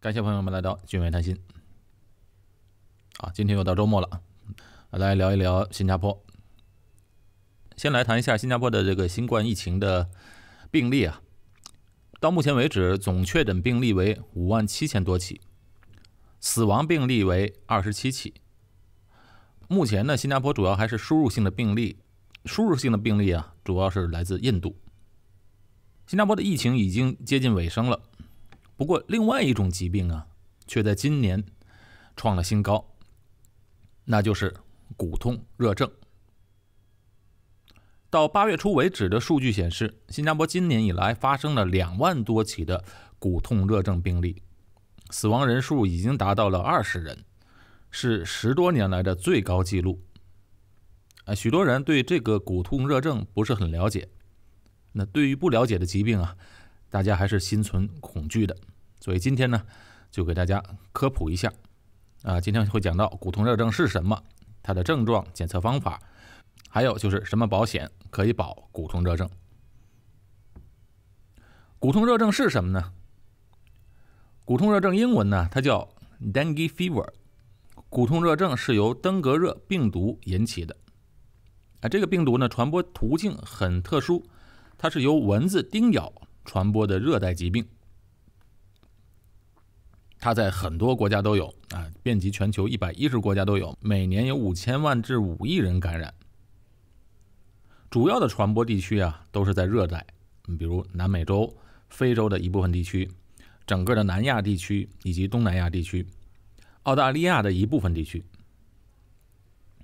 感谢朋友们来到君为谈心啊！今天又到周末了来聊一聊新加坡。先来谈一下新加坡的这个新冠疫情的病例啊，到目前为止，总确诊病例为五万七千多起，死亡病例为二十七起。目前呢，新加坡主要还是输入性的病例，输入性的病例啊，主要是来自印度。新加坡的疫情已经接近尾声了。不过，另外一种疾病啊，却在今年创了新高，那就是骨痛热症。到八月初为止的数据显示，新加坡今年以来发生了两万多起的骨痛热症病例，死亡人数已经达到了二十人，是十多年来的最高纪录。啊，许多人对这个骨痛热症不是很了解，那对于不了解的疾病啊。大家还是心存恐惧的，所以今天呢，就给大家科普一下。啊，今天会讲到骨痛热症是什么，它的症状、检测方法，还有就是什么保险可以保骨痛热症。骨痛热症是什么呢？骨痛热症英文呢，它叫 dengue fever。骨痛热症是由登革热病毒引起的。啊，这个病毒呢，传播途径很特殊，它是由蚊子叮咬。传播的热带疾病，它在很多国家都有啊，遍及全球一百一十国家都有，每年有五千万至五亿人感染。主要的传播地区啊，都是在热带，比如南美洲、非洲的一部分地区、整个的南亚地区以及东南亚地区、澳大利亚的一部分地区。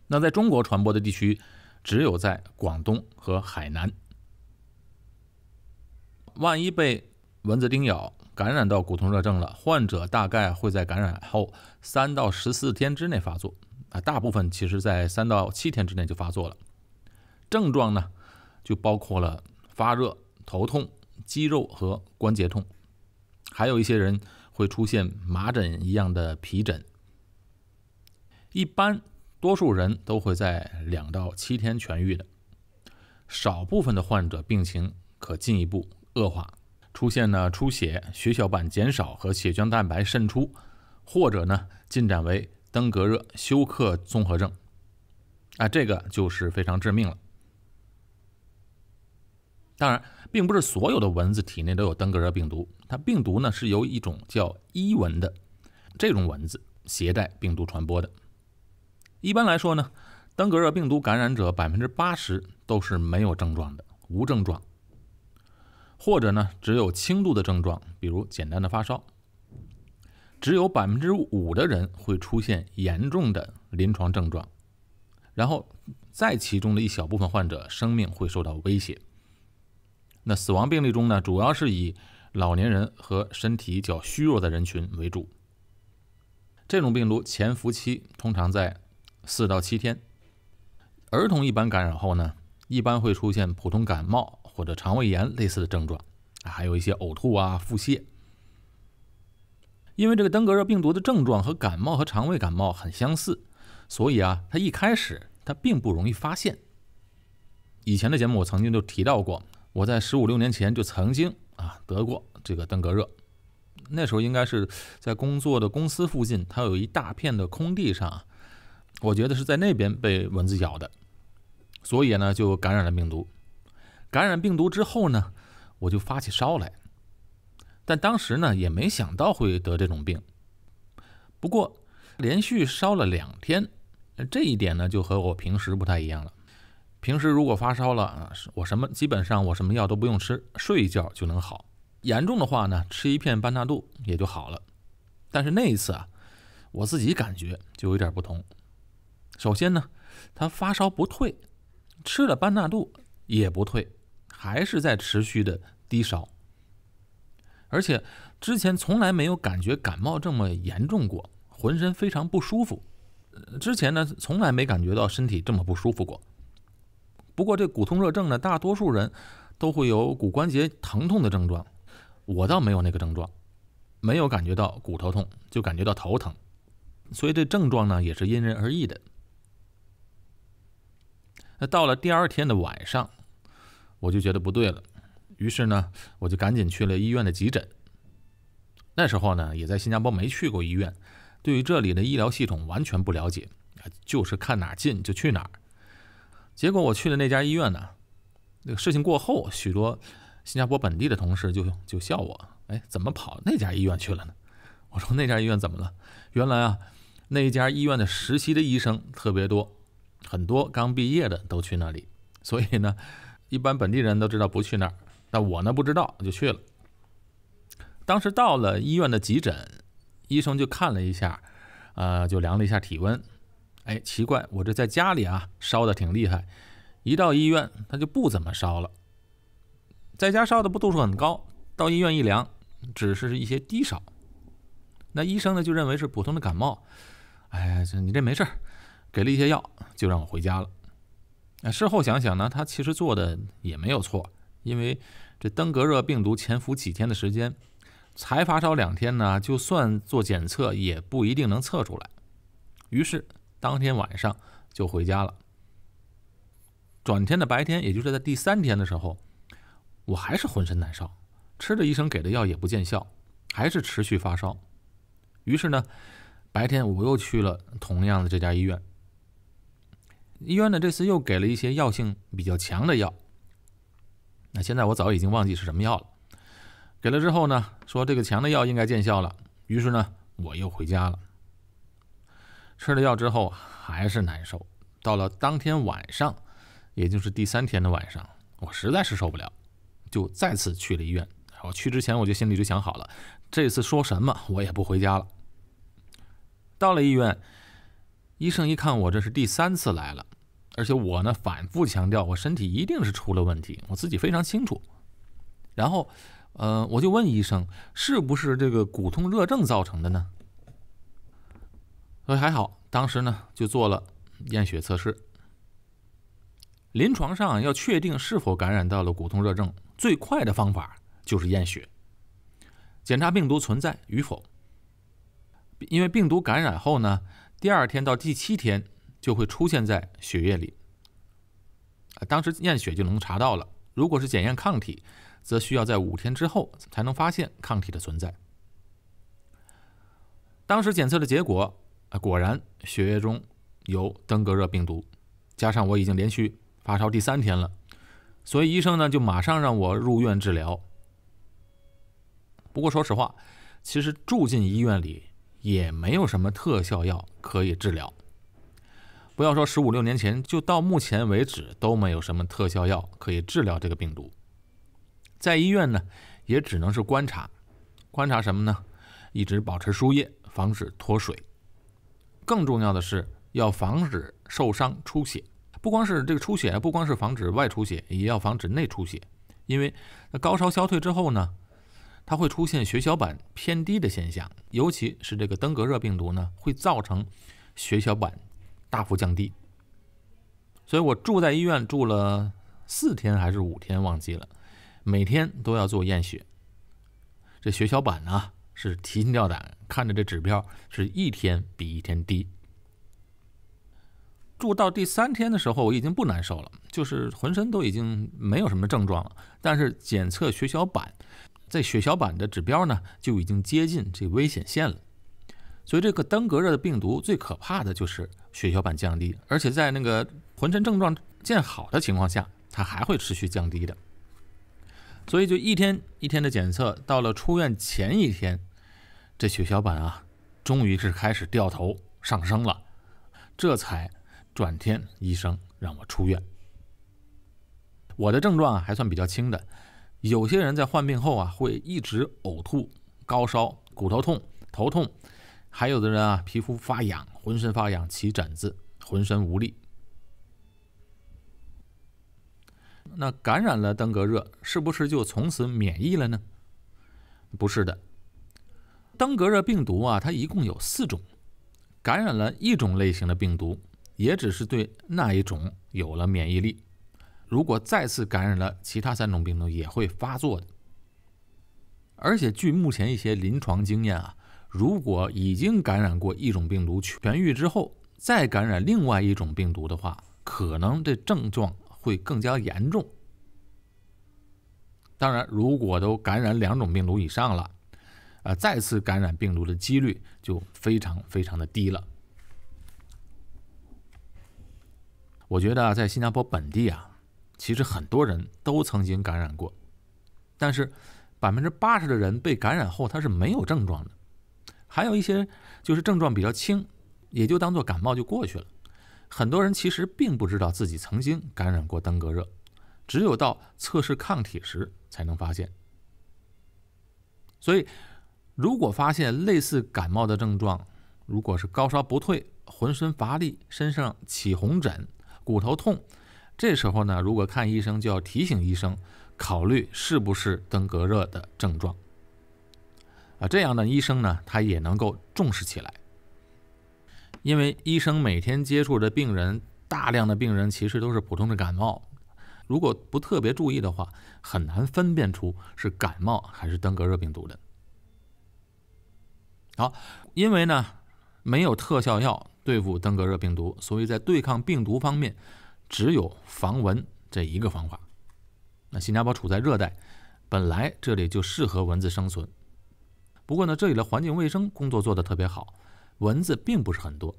那在中国传播的地区，只有在广东和海南。万一被蚊子叮咬感染到骨痛热症了，患者大概会在感染后三到十四天之内发作，啊，大部分其实在三到七天之内就发作了。症状呢，就包括了发热、头痛、肌肉和关节痛，还有一些人会出现麻疹一样的皮疹。一般多数人都会在两到七天痊愈的，少部分的患者病情可进一步。恶化，出现呢出血、血小板减少和血浆蛋白渗出，或者呢进展为登革热休克综合症，啊，这个就是非常致命了。当然，并不是所有的蚊子体内都有登革热病毒，它病毒呢是由一种叫伊蚊的这种蚊子携带病毒传播的。一般来说呢，登革热病毒感染者百分之八十都是没有症状的，无症状。或者呢，只有轻度的症状，比如简单的发烧；只有百分之五的人会出现严重的临床症状，然后在其中的一小部分患者，生命会受到威胁。那死亡病例中呢，主要是以老年人和身体较虚弱的人群为主。这种病毒潜伏期通常在四到七天，儿童一般感染后呢，一般会出现普通感冒。或者肠胃炎类似的症状，还有一些呕吐啊、腹泻，因为这个登革热病毒的症状和感冒和肠胃感冒很相似，所以啊，它一开始它并不容易发现。以前的节目我曾经就提到过，我在十五六年前就曾经啊得过这个登革热，那时候应该是在工作的公司附近，它有一大片的空地上，我觉得是在那边被蚊子咬的，所以呢就感染了病毒。感染病毒之后呢，我就发起烧来。但当时呢也没想到会得这种病。不过连续烧了两天，这一点呢就和我平时不太一样了。平时如果发烧了啊，我什么基本上我什么药都不用吃，睡一觉就能好。严重的话呢，吃一片班纳度也就好了。但是那一次啊，我自己感觉就有点不同。首先呢，他发烧不退，吃了班纳度也不退。还是在持续的低烧，而且之前从来没有感觉感冒这么严重过，浑身非常不舒服。之前呢，从来没感觉到身体这么不舒服过。不过这骨痛热症呢，大多数人都会有骨关节疼痛的症状，我倒没有那个症状，没有感觉到骨头痛，就感觉到头疼。所以这症状呢，也是因人而异的。那到了第二天的晚上。我就觉得不对了，于是呢，我就赶紧去了医院的急诊。那时候呢，也在新加坡没去过医院，对于这里的医疗系统完全不了解啊，就是看哪近就去哪儿。结果我去的那家医院呢，那个事情过后，许多新加坡本地的同事就就笑我，哎，怎么跑那家医院去了呢？我说那家医院怎么了？原来啊，那家医院的实习的医生特别多，很多刚毕业的都去那里，所以呢。一般本地人都知道不去那儿，那我呢不知道就去了。当时到了医院的急诊，医生就看了一下，呃，就量了一下体温。哎，奇怪，我这在家里啊烧的挺厉害，一到医院他就不怎么烧了。在家烧的不度数很高，到医院一量，只是一些低烧。那医生呢就认为是普通的感冒，哎，你这没事儿，给了一些药就让我回家了。那事后想想呢，他其实做的也没有错，因为这登革热病毒潜伏几天的时间，才发烧两天呢，就算做检测也不一定能测出来。于是当天晚上就回家了。转天的白天，也就是在第三天的时候，我还是浑身难受，吃着医生给的药也不见效，还是持续发烧。于是呢，白天我又去了同样的这家医院。医院呢，这次又给了一些药性比较强的药。那现在我早已经忘记是什么药了。给了之后呢，说这个强的药应该见效了。于是呢，我又回家了。吃了药之后还是难受。到了当天晚上，也就是第三天的晚上，我实在是受不了，就再次去了医院。我去之前我就心里就想好了，这次说什么我也不回家了。到了医院。医生一看我这是第三次来了，而且我呢反复强调我身体一定是出了问题，我自己非常清楚。然后，呃，我就问医生是不是这个骨痛热症造成的呢？所以还好，当时呢就做了验血测试。临床上要确定是否感染到了骨痛热症，最快的方法就是验血，检查病毒存在与否。因为病毒感染后呢。第二天到第七天就会出现在血液里，当时验血就能查到了。如果是检验抗体，则需要在五天之后才能发现抗体的存在。当时检测的结果果然血液中有登革热病毒，加上我已经连续发烧第三天了，所以医生呢就马上让我入院治疗。不过说实话，其实住进医院里。也没有什么特效药可以治疗，不要说十五六年前，就到目前为止都没有什么特效药可以治疗这个病毒。在医院呢，也只能是观察，观察什么呢？一直保持输液，防止脱水。更重要的是要防止受伤出血，不光是这个出血不光是防止外出血，也要防止内出血，因为那高烧消退之后呢。它会出现血小板偏低的现象，尤其是这个登革热病毒呢，会造成血小板大幅降低。所以我住在医院住了四天还是五天忘记了，每天都要做验血，这血小板呢是提心吊胆看着这指标是一天比一天低。住到第三天的时候我已经不难受了，就是浑身都已经没有什么症状了，但是检测血小板。在血小板的指标呢，就已经接近这危险线了。所以这个登革热的病毒最可怕的就是血小板降低，而且在那个浑身症状见好的情况下，它还会持续降低的。所以就一天一天的检测，到了出院前一天，这血小板啊，终于是开始掉头上升了，这才转天医生让我出院。我的症状还算比较轻的。有些人在患病后啊，会一直呕吐、高烧、骨头痛、头痛；还有的人啊，皮肤发痒、浑身发痒、起疹子、浑身无力。那感染了登革热，是不是就从此免疫了呢？不是的。登革热病毒啊，它一共有四种，感染了一种类型的病毒，也只是对那一种有了免疫力。如果再次感染了其他三种病毒，也会发作的。而且，据目前一些临床经验啊，如果已经感染过一种病毒痊愈之后，再感染另外一种病毒的话，可能这症状会更加严重。当然，如果都感染两种病毒以上了，呃，再次感染病毒的几率就非常非常的低了。我觉得在新加坡本地啊。其实很多人都曾经感染过，但是百分之八十的人被感染后他是没有症状的，还有一些就是症状比较轻，也就当做感冒就过去了。很多人其实并不知道自己曾经感染过登革热，只有到测试抗体时才能发现。所以，如果发现类似感冒的症状，如果是高烧不退、浑身乏力、身上起红疹、骨头痛，这时候呢，如果看医生，就要提醒医生考虑是不是登革热的症状啊。这样呢，医生呢，他也能够重视起来，因为医生每天接触的病人，大量的病人其实都是普通的感冒，如果不特别注意的话，很难分辨出是感冒还是登革热病毒的。好，因为呢，没有特效药对付登革热病毒，所以在对抗病毒方面。只有防蚊这一个方法。那新加坡处在热带，本来这里就适合蚊子生存。不过呢，这里的环境卫生工作做得特别好，蚊子并不是很多。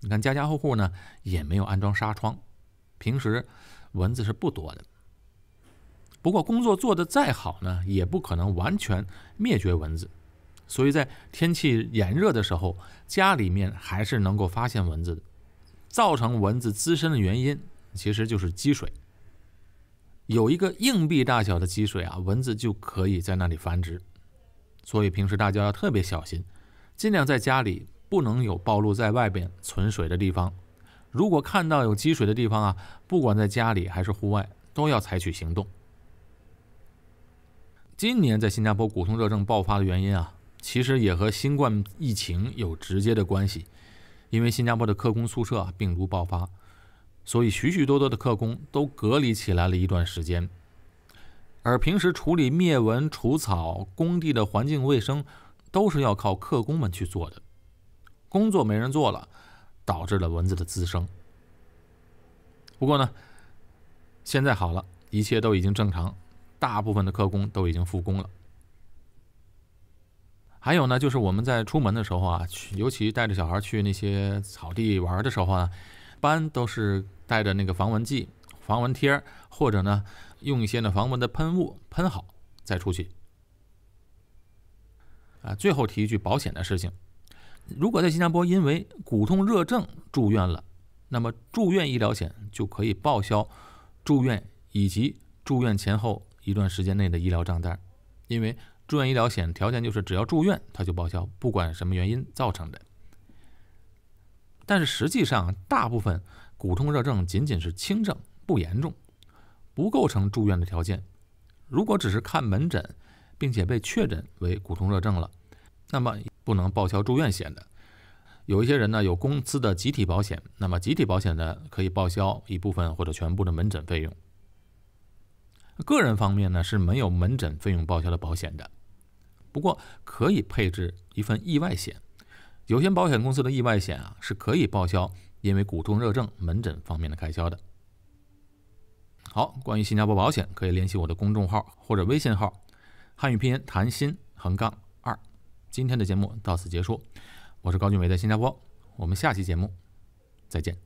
你看家家户户呢也没有安装纱窗，平时蚊子是不多的。不过工作做得再好呢，也不可能完全灭绝蚊子。所以在天气炎热的时候，家里面还是能够发现蚊子的。造成蚊子滋生的原因。其实就是积水，有一个硬币大小的积水啊，蚊子就可以在那里繁殖。所以平时大家要特别小心，尽量在家里不能有暴露在外边存水的地方。如果看到有积水的地方啊，不管在家里还是户外，都要采取行动。今年在新加坡骨痛热症爆发的原因啊，其实也和新冠疫情有直接的关系，因为新加坡的科工宿舍病毒爆发。所以，许许多多的客工都隔离起来了一段时间，而平时处理灭蚊除草、工地的环境卫生，都是要靠客工们去做的。工作没人做了，导致了蚊子的滋生。不过呢，现在好了，一切都已经正常，大部分的客工都已经复工了。还有呢，就是我们在出门的时候啊，尤其带着小孩去那些草地玩的时候呢，一般都是。带着那个防蚊剂、防蚊贴，或者呢，用一些呢防蚊的喷雾喷好再出去。啊，最后提一句保险的事情：如果在新加坡因为骨痛热症住院了，那么住院医疗险就可以报销住院以及住院前后一段时间内的医疗账单。因为住院医疗险条件就是只要住院它就报销，不管什么原因造成的。但是实际上大部分。骨痛热症仅仅是轻症，不严重，不构成住院的条件。如果只是看门诊，并且被确诊为骨痛热症了，那么不能报销住院险的。有一些人呢有公司的集体保险，那么集体保险呢可以报销一部分或者全部的门诊费用。个人方面呢是没有门诊费用报销的保险的，不过可以配置一份意外险。有些保险公司的意外险啊是可以报销。因为骨痛热症门诊方面的开销的。好，关于新加坡保险，可以联系我的公众号或者微信号“汉语拼音谈心横杠二”。今天的节目到此结束，我是高俊伟，在新加坡，我们下期节目再见。